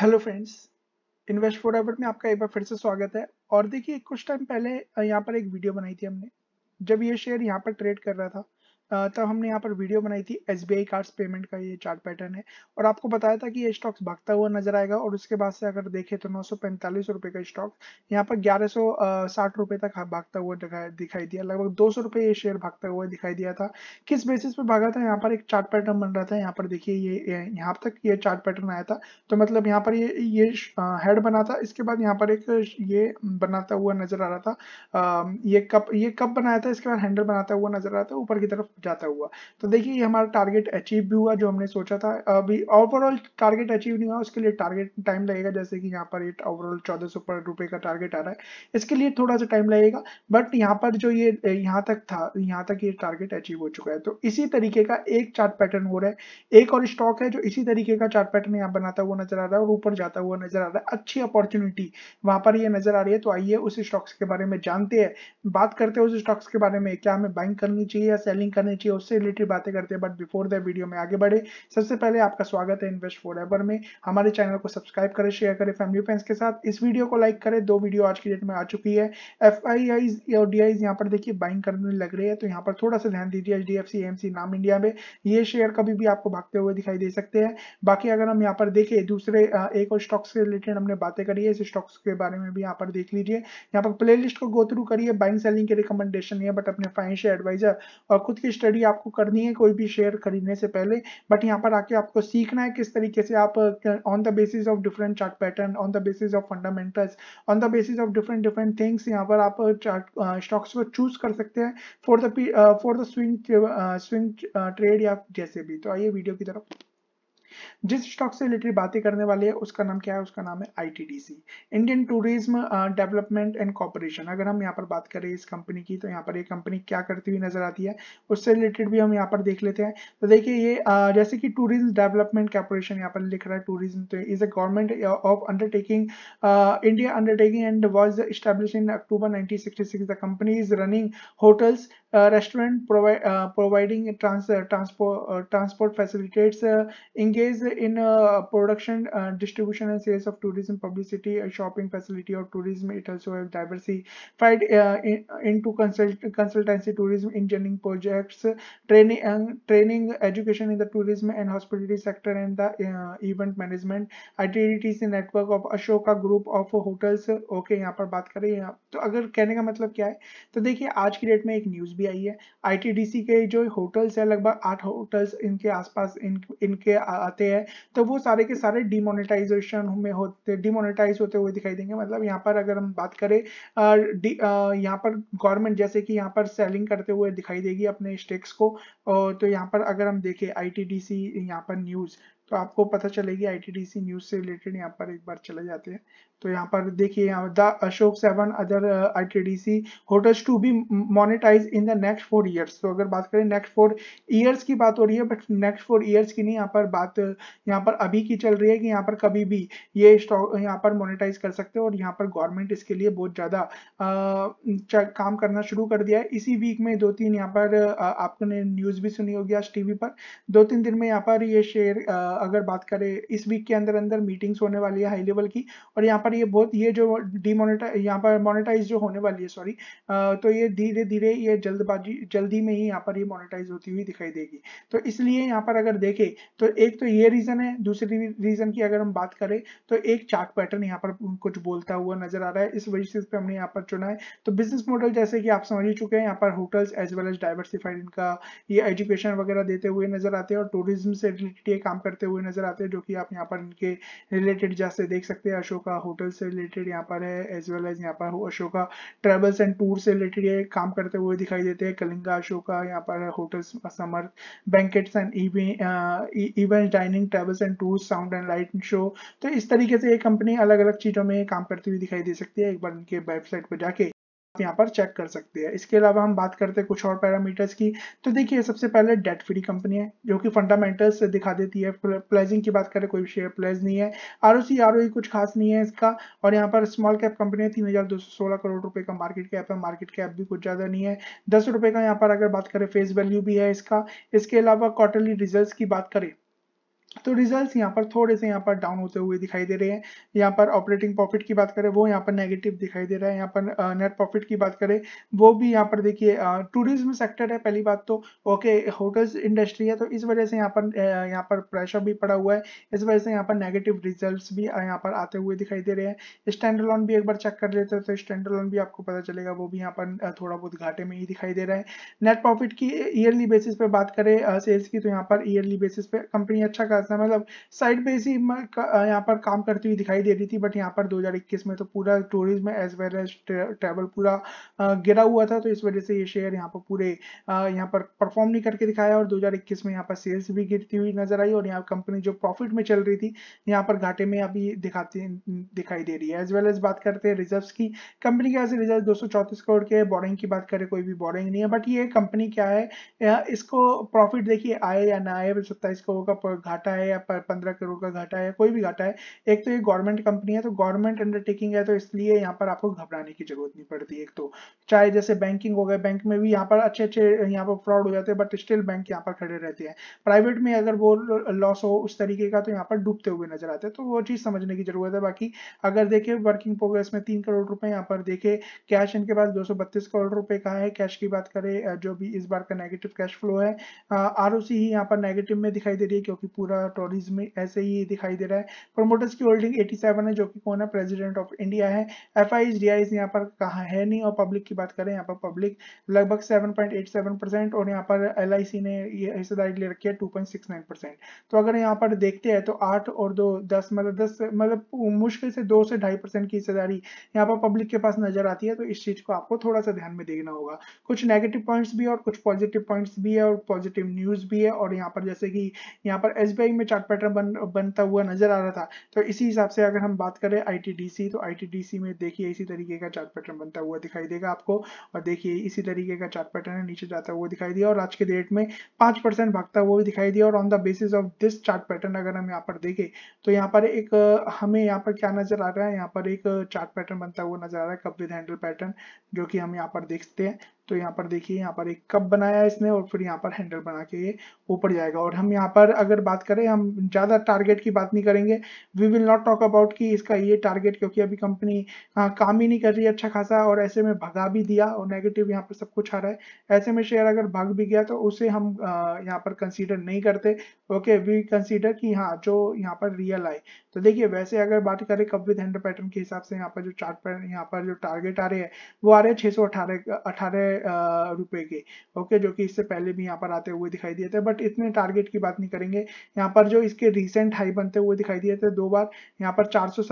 Hello friends invest for ever में आपका एक बार फिर से स्वागत है और देखिए कुछ टाइम पहले यहाँ पर एक वीडियो बनाई थी हमने जब ये शेयर यहाँ पर ट्रेड कर रहा था तब हमने यहाँ पर वीडियो बनाई थी एस बी आई पेमेंट का ये चार्ट पैटर्न है और आपको बताया था कि ये स्टॉक्स भागता हुआ नजर आएगा और उसके बाद से अगर देखें तो नौ सौ पैंतालीस रुपये का स्टॉक यहाँ पर ग्यारह सौ साठ तक हाँ भागता हुआ दिखाई दिया लगभग दो सौ ये शेयर भागता हुआ दिखाई दिया था किस बेसिस पे भागा था यहाँ पर एक चार्ट पैटर्न बन रहा था यहाँ पर देखिए ये यहाँ तक ये चार्ट पैटर्न आया था तो मतलब यहाँ पर ये ये हेड बना था इसके बाद यहाँ पर एक ये बनाता हुआ नजर आ रहा था ये कप ये कप बनाया था इसके बाद हैंडल बनाता हुआ नजर आ रहा था ऊपर की तरफ जाता हुआ तो देखिए ये हमारा टारगेट अचीव भी हुआ जो हमने सोचा था अभी ओवरऑल टारगेट अचीव नहीं हुआ उसके लिए टारगेट टाइम लगेगा जैसे कि यहाँ पर ये ओवरऑल चौदह सौ रुपए का टारगेट आ रहा है इसके लिए थोड़ा सा टाइम लगेगा बट यहाँ पर जो ये यहाँ तक था यहाँ तक ये टारगेट अचीव हो चुका है तो इसी तरीके का एक चार्ट पैटर्न हो रहा है एक और स्टॉक है जो इसी तरीके का चार्ट पैटर्न यहाँ बनाता हुआ नजर आ रहा है और ऊपर जाता हुआ नजर आ रहा है अच्छी अपॉर्चुनिटी वहां पर ये नजर आ रही है तो आइए उस स्टॉक्स के बारे में जानते हैं बात करते हैं उस स्टॉक्स के बारे में क्या हमें बाइंग करनी चाहिए या सेलिंग करनी चाहिए उससे रिलेटेड बातें करते हैं बट बिफोर द वीडियो में आगे बढ़े सबसे पहले आपका स्वागत है इन्वेस्ट फॉर एवर में हमारे चैनल को सब्सक्राइब करें शेयर करें फैमिली फ्रेंड्स के साथ इस वीडियो को लाइक करें दो वीडियो आज की डेट में आ चुकी है एफ आई आईज और डी आईज यहाँ पर देखिए बाइंग करने लग रही है तो यहाँ पर थोड़ा सा ध्यान दीजिए H D F C M C नाम इंडिया में ये शेयर कभी भी आपको भागते हुए दिखाई दे सकते हैं बाकी अगर हम यहाँ पर देखें दूसरे एक और स्टॉक्स से रिलेटेड हमने बातें करी है इस स्टॉक्स के बारे में भी यहाँ पर देख लीजिए यहाँ पर प्लेलिस्ट को गो थ्रू करिए बाइंग सेलिंग के रिकमेंडेशन है बट अपने फाइनेंशियल एडवाइजर और खुद के स्टडी आपको करनी है कोई भी शेयर खरीदने से पहले बट यहाँ पर आके आपको सीखना है किस तरीके से आप on the basis of different chart pattern on the basis of fundamentals on the basis of different different things यहाँ पर आप चार्ट uh, स्टॉक्स uh, को चूज कर सकते हैं for the for the swing swing trade या जैसे भी तो आइए वीडियो की तरफ जिस स्टॉक से रिलेटेड बातें करने वाले हैं उसका नाम क्या है उसका नाम है ITDC Indian tourism development and corporation अगर हम यहाँ पर बात करें इस कंपनी की तो यहाँ पर ये कंपनी क्या करती हुई नजर आती है उससे रिलेटेड भी हम यहाँ पर देख लेते हैं तो देखिए ये uh, जैसे कि टूरिज्म डेवलपमेंट कॉपोरेशन यहाँ पर लिख रहा है टूरिज्म तो is a government of undertaking India undertaking and was establish in October 1966. The company is running hotels, uh, restaurant, provi uh, providing uh, uh, is in uh, production, uh, distribution and sales of tourism publicity, a shopping facility or tourism. It also have diversified uh, in, into consult, consultancy, tourism, engineering projects, training and training, education in the tourism and hospitality sector and the uh, event management. ITDTC network of Ashoka group of hotels. Okay, yahan par baat kar rahe hain करें यहाँ तो अगर कहने का मतलब क्या है तो देखिए आज की डेट में एक न्यूज़ भी आई है आईटीडीसी के जो होटल्स है लगभग आठ होटल्स इनके आसपास in, इनके आते होते हैं तो वो सारे के सारे डिमोनेटाइजेशन में होते डिमोनेटाइज होते हुए दिखाई देंगे मतलब यहाँ पर अगर हम बात करें यहाँ पर गवर्नमेंट जैसे कि यहाँ पर सेलिंग करते हुए दिखाई देगी अपने स्टेक्स को तो यहाँ पर अगर हम देखें आई टी यहाँ पर न्यूज़ तो आपको पता चलेगी आईटीडीसी न्यूज से रिलेटेड यहाँ पर एक बार चले जाते हैं तो यहाँ पर देखिए यहाँ the Ashok seven other I T D C hotels to be monetize in the next four years तो अगर बात करें नेक्स्ट फोर ईयर्स की बात हो रही है बट नेक्स्ट फोर इयर्स की नहीं यहाँ पर बात यहाँ पर अभी की चल रही है कि यहाँ पर कभी भी ये स्टॉक यहाँ पर मोनेटाइज कर सकते हैं और यहाँ पर गवर्नमेंट इसके लिए बहुत ज़्यादा काम करना शुरू कर दिया है इसी वीक में दो तीन यहाँ पर आपने न्यूज़ भी सुनी होगी आज टीवी पर दो तीन दिन में यहाँ पर ये शेयर अगर बात करें इस वीक के अंदर अंदर मीटिंग्स होने वाली है हाई लेवल की और यहाँ पर ये बहुत ये जो डीमोनेटाइज यहाँ पर मोनेटाइज जो होने वाली है सॉरी तो ये धीरे धीरे ये जल्दबाजी जल्दी में ही यहाँ पर ये मोनेटाइज होती हुई दिखाई देगी तो इसलिए यहाँ पर अगर देखें तो एक तो ये रीज़न है दूसरी रीज़न की अगर हम बात करें तो एक चार्ट पैटर्न यहाँ पर कुछ बोलता हुआ नजर आ रहा है इस वजह से इस हमने यहाँ पर चुना है तो बिजनेस मॉडल जैसे कि आप समझ ही चुके हैं यहाँ पर hotels as well as diversified इनका ये एजुकेशन वगैरह देते हुए नजर आते हैं और टूरिज्म से रिलेटेड ये काम करते हुए नजर आते हैं जो कि आप यहाँ पर इनके रिलेटेड जैसे देख सकते हैं अशोका होटल से रिलेटेड यहाँ पर है एज वेल एज यहाँ पर अशोका ट्रेवल्स एंड टूर से रिलेटेड काम करते हुए दिखाई देते हैं कलिंगा अशोका यहाँ पर है hotels summer banquets and event dining travels and tour sound and light show तो इस तरीके से ये कंपनी अलग अलग चीज़ों में काम करती हुई दिखाई दे सकती है एक बार इनके वेबसाइट पर जाके यहाँ पर चेक कर सकते हैं इसके अलावा हम बात करते हैं कुछ और पैरामीटर्स की तो देखिए सबसे पहले डेट फ्री कंपनी है जो कि फंडामेंटल्स दिखा देती है प्लेजिंग की बात करें कोई शेयर प्लेज नहीं है R O C R O कुछ खास नहीं है इसका और यहाँ पर स्मॉल कैप कंपनी है तीन हज़ार दो सौ सोलह करोड़ रुपए का मार्केट कैप है मार्केट कैप भी कुछ ज़्यादा नहीं है दस रुपए का यहाँ पर अगर बात करें फेस वैल्यू भी है इसका इसके अलावा क्वार्टरली रिजल्ट की बात करें तो रिजल्ट्स यहाँ पर थोड़े से यहाँ पर डाउन होते हुए दिखाई दे रहे हैं यहाँ पर ऑपरेटिंग प्रॉफिट की बात करें वो यहाँ पर नेगेटिव दिखाई दे रहा है यहाँ पर नेट प्रॉफिट की बात करें वो भी यहाँ पर देखिए टूरिज्म सेक्टर है पहली बात तो ओके होटल्स इंडस्ट्री है तो इस वजह से यहाँ पर यहाँ पर प्रेशर भी पड़ा हुआ है इस वजह से यहाँ पर नेगेटिव रिजल्ट भी यहाँ पर आते हुए दिखाई दे रहे हैं स्टैंड लोन भी एक बार चेक कर लेते हैं तो स्टैंड लोन भी आपको पता चलेगा वो भी यहाँ पर थोड़ा बहुत घाटे में ही दिखाई दे रहा है नेट प्रॉफिट की ईयरली बेसिस पे बात करें सेल्स की तो यहाँ पर ईयरली बेसिस पे कंपनी अच्छा खासा मतलब साइड पे इसी यहाँ पर काम करती हुई दिखाई दे रही थी बट यहाँ पर 2021 में तो पूरा tourism as well as travel पूरा गिरा हुआ था तो इस वजह से ये शेयर यहाँ पर पूरे यहाँ पर परफॉर्म नहीं करके दिखाया और 2021 में यहाँ पर सेल्स भी गिरती हुई नजर आई और यहाँ कंपनी जो प्रॉफिट में चल रही थी यहाँ पर घाटे में अभी दिखाती दिखाई दे रही है एज वेल एज बात करते हैं रिजर्व की कंपनी के ऐसे रिजर्व दो करोड़ के बोरिंग की बात करें कोई भी बोरिंग नहीं है बट ये कंपनी क्या है इसको प्रॉफिट देखिए आए या ना आए सत्ताईस करोड़ का घाटा घाटा है या पंद्रह करोड़ का घाटा है कोई भी घाटा है एक तो ये गवर्नमेंट कंपनी है तो गवर्नमेंट अंडरटेकिंग है तो इसलिए यहाँ पर आपको घबराने की जरूरत नहीं पड़ती एक तो चाहे जैसे बैंकिंग हो गए बैंक में भी यहाँ पर अच्छे अच्छे यहाँ पर फ्रॉड हो जाते हैं बट स्टिल बैंक यहाँ पर खड़े रहते हैं प्राइवेट में अगर वो लॉस हो उस तरीके का तो यहाँ पर डूबते हुए नजर आते हैं तो वो चीज समझने की जरूरत है बाकी अगर देखे वर्किंग प्रोग्रेस में तीन करोड़ रुपए यहाँ पर देखे कैश इनके पास दो करोड़ रुपए का है कैश की बात करें जो भी इस बार का नेगेटिव कैश फ्लो है आर ही यहाँ पर नेगेटिव में दिखाई दे रही है क्योंकि पूरा टोरीज में ऐसे ही दिखाई दे रहा है प्रोमोटर्स की होल्डिंग 87 है जो कि कौन है प्रेसिडेंट ऑफ इंडिया है एफ आई यहाँ पर कहा है नहीं और पब्लिक की बात करें यहाँ पर पब्लिक लगभग 7.87 परसेंट और यहाँ पर एल ने ये हिस्सेदारी ले रखी है 2.69 परसेंट तो अगर यहाँ पर देखते हैं तो आठ और दो दस मतलब दस मतलब मुश्किल से दो से ढाई परसेंट की हिस्सेदारी यहाँ पर पब्लिक के पास नजर आती है तो इस चीज को आपको थोड़ा सा ध्यान में देखना होगा कुछ नेगेटिव पॉइंट्स भी है और कुछ पॉजिटिव पॉइंट्स भी है और पॉजिटिव न्यूज भी है और यहाँ पर जैसे कि यहाँ पर एस पे में चार्ट पैटर्न बन बनता हुआ नजर आ रहा था तो इसी हिसाब से अगर हम बात करें आईटीडीसी तो आईटीडीसी में देखिए इसी तरीके का चार्ट पैटर्न बनता हुआ दिखाई देगा आपको और देखिए इसी तरीके का चार्ट पैटर्न नीचे जाता हुआ दिखाई दिया और आज के डेट में पांच परसेंट भागता हुआ भी दिखाई दिया और on the basis of this chart pattern अगर हम यहाँ पर देखें तो यहाँ पर एक हमें यहाँ पर क्या नजर आ रहा है यहाँ पर एक चार्ट पैटर्न बनता हुआ नजर आ रहा है कप विद हैंडल पैटर्न जो कि हम यहाँ पर देखते हैं तो यहाँ पर देखिए यहाँ पर एक कप बनाया इसने और फिर यहाँ पर हैंडल बना के ये ऊपर जाएगा और हम यहाँ पर अगर बात करें हम ज़्यादा टारगेट की बात नहीं करेंगे we will not talk about कि इसका ये टारगेट क्योंकि अभी कंपनी हाँ, काम ही नहीं कर रही है अच्छा खासा और ऐसे में भगा भी दिया और नेगेटिव यहाँ पर सब कुछ आ रहा है ऐसे में शेयर अगर भाग भी गया तो उसे हम यहाँ पर कंसिडर नहीं करते ओके वी कंसिडर कि हाँ जो यहाँ पर रियल आए तो देखिए वैसे अगर बात करें कप विद हैंडल पैटर्न के हिसाब से यहाँ पर जो चार्ट यहाँ पर जो टारगेट आ रहे हैं वो आ रहे हैं छः सौ अठारह अठारह रुपए के ओके जो कि इससे पहले भी यहाँ पर आते हुए दिखाई दिए थे बट इतने टारगेट की बात नहीं करेंगे यहाँ पर जो इसके रिसेंट हाई बनते हुए दिखाई दिए थे दो बार यहाँ पर चार सौ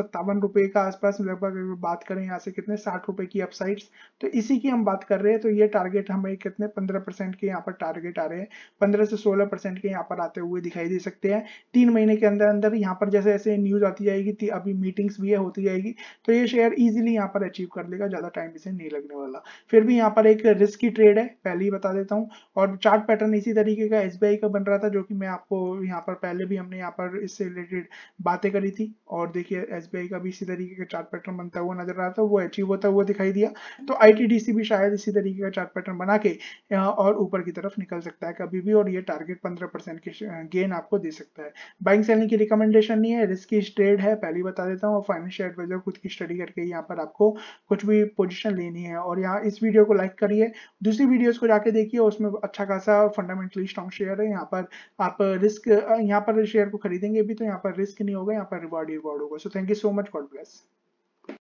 रुपए का आसपास लगभग बात करें यहाँ से कितने साठ रुपए की अपसाइड्स तो इसी की हम बात कर रहे हैं तो ये टारगेट हमें कितने पंद्रह के यहाँ पर टारगेट आ रहे हैं पंद्रह से सोलह के यहाँ पर आते हुए दिखाई दे सकते हैं तीन महीने के अंदर अंदर यहाँ पर जैसे ऐसे न्यूज आती जाएगी थी अभी मीटिंग्स भी होती जाएगी तो ये शेयर इजीली यहाँ पर अचीव कर लेगा ज्यादा टाइम इसे नहीं लगने वाला फिर भी यहाँ पर एक रिस्की ट्रेड है पहले ही बता देता हूँ और चार्ट पैटर्न इसी तरीके का एस का बन रहा था जो कि मैं आपको यहाँ पर पहले भी हमने यहाँ पर इससे रिलेटेड बातें करी थी और देखिए एस का भी इसी तरीके का चार्ट पैटर्न बनता हुआ नजर आ रहा था वो अचीव होता हुआ दिखाई दिया तो आई भी शायद इसी तरीके का चार्ट पैटर्न बना के और ऊपर की तरफ निकल सकता है कभी भी और ये टारगेट पंद्रह के गेन आपको दे सकता है बाइंग सेलिंग की रिकमेंडेशन नहीं है रिस्की ट्रेड है पहले ही बता देता हूँ और फाइनेंशियल एडवाइजर खुद की स्टडी करके यहाँ पर आपको कुछ भी पोजिशन लेनी है और यहाँ इस वीडियो को लाइक करिए है दूसरी वीडियोस को जाके देखिए उसमें अच्छा खासा फंडामेंटली स्ट्रॉन्ग शेयर है यहाँ पर आप रिस्क यहाँ पर शेयर को खरीदेंगे भी तो यहाँ पर रिस्क नहीं होगा यहाँ पर रिवॉर्ड रिवॉर्ड होगा so thank you so much God bless